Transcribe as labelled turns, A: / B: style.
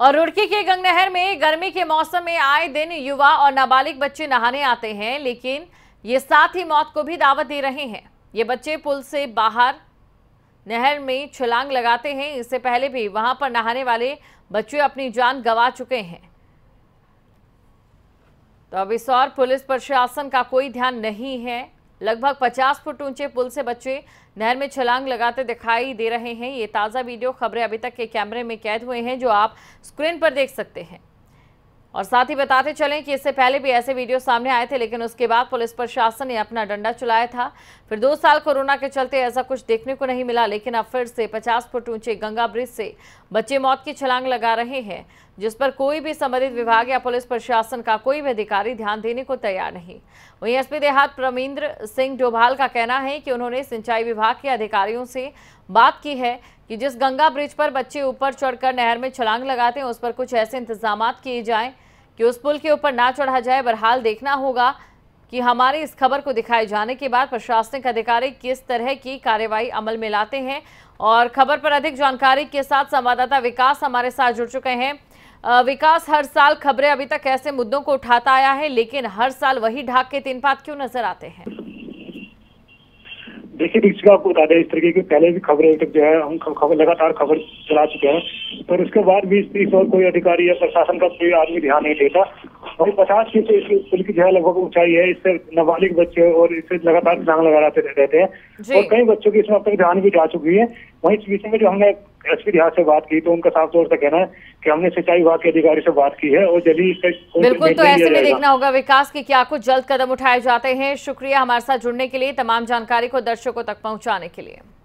A: और रुड़की के गंगनहर में गर्मी के मौसम में आए दिन युवा और नाबालिग बच्चे नहाने आते हैं लेकिन ये साथ ही मौत को भी दावत दे रहे हैं ये बच्चे पुल से बाहर नहर में छलांग लगाते हैं इससे पहले भी वहां पर नहाने वाले बच्चे अपनी जान गंवा चुके हैं तो अब इस और पुलिस प्रशासन का कोई ध्यान नहीं है लगभग 50 फुट ऊंचे पुल से बच्चे नहर में छलांग लगाते दिखाई दे रहे हैं ये ताज़ा वीडियो खबरें अभी तक के कैमरे में कैद हुए हैं जो आप स्क्रीन पर देख सकते हैं और साथ ही बताते चलें कि इससे पहले भी ऐसे वीडियो सामने आए थे लेकिन उसके बाद पुलिस प्रशासन ने अपना डंडा चलाया था फिर दो साल कोरोना के चलते ऐसा कुछ देखने को नहीं मिला लेकिन अब फिर से 50 फुट ऊंचे गंगा ब्रिज से बच्चे मौत की छलांग लगा रहे हैं जिस पर कोई भी संबंधित विभाग या पुलिस प्रशासन का कोई भी अधिकारी ध्यान देने को तैयार नहीं वहीं एसपी देहात प्रवीन्द्र सिंह डोभाल का कहना है कि उन्होंने सिंचाई विभाग के अधिकारियों से बात की है कि जिस गंगा ब्रिज पर बच्चे ऊपर चढ़कर नहर में छलांग लगाते हैं उस पर कुछ ऐसे इंतजाम किए जाएं कि उस पुल के ऊपर ना चढ़ा जाए बहरहाल देखना होगा कि हमारे इस खबर को दिखाए जाने के बाद प्रशासनिक अधिकारी किस तरह की कार्यवाही अमल में लाते हैं और खबर पर अधिक जानकारी के साथ संवाददाता विकास हमारे साथ जुड़ चुके हैं विकास हर साल खबरें अभी तक ऐसे मुद्दों को उठाता आया है लेकिन हर साल वही ढाक के तीन पात क्यों नजर आते हैं
B: देखिए दीक्षिका आपको बता दें इस तरीके की पहले भी खबरें तक जो है हम खबर लगातार खबर चला चुके हैं पर उसके बाद भी इस पर कोई अधिकारी या प्रशासन का कोई आदमी ध्यान नहीं देता वही पचास फीट इस पुल की जो है लगभग ऊंचाई है इससे नाबालिग बच्चे और इससे लगातार छलांग लगाते रहते हैं और कई बच्चों की इसमें अब तक जान भी जा चुकी है वहीं इस विषय में जो हमने एस पी से बात की तो उनका साफ तौर से कहना है कि हमने सिंचाई विभाग के अधिकारी से बात की है और जल्दी इससे बिल्कुल तो ऐसे में देखना
A: होगा विकास के क्या कुछ जल्द कदम उठाए जाते हैं शुक्रिया हमारे साथ जुड़ने के लिए तमाम जानकारी को दर्शकों तक पहुँचाने के लिए